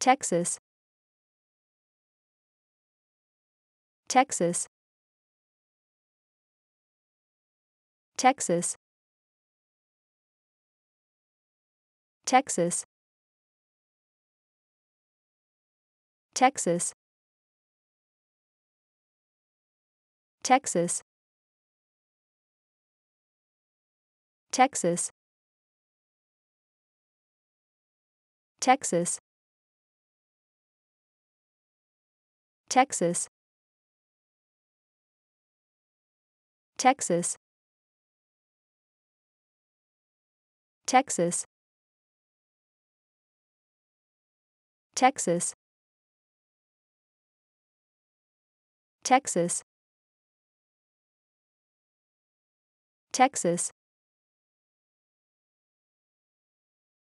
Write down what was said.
Texas, Texas, Texas, Texas, Texas, Texas, Texas, Texas Texas Texas Texas Texas Texas Texas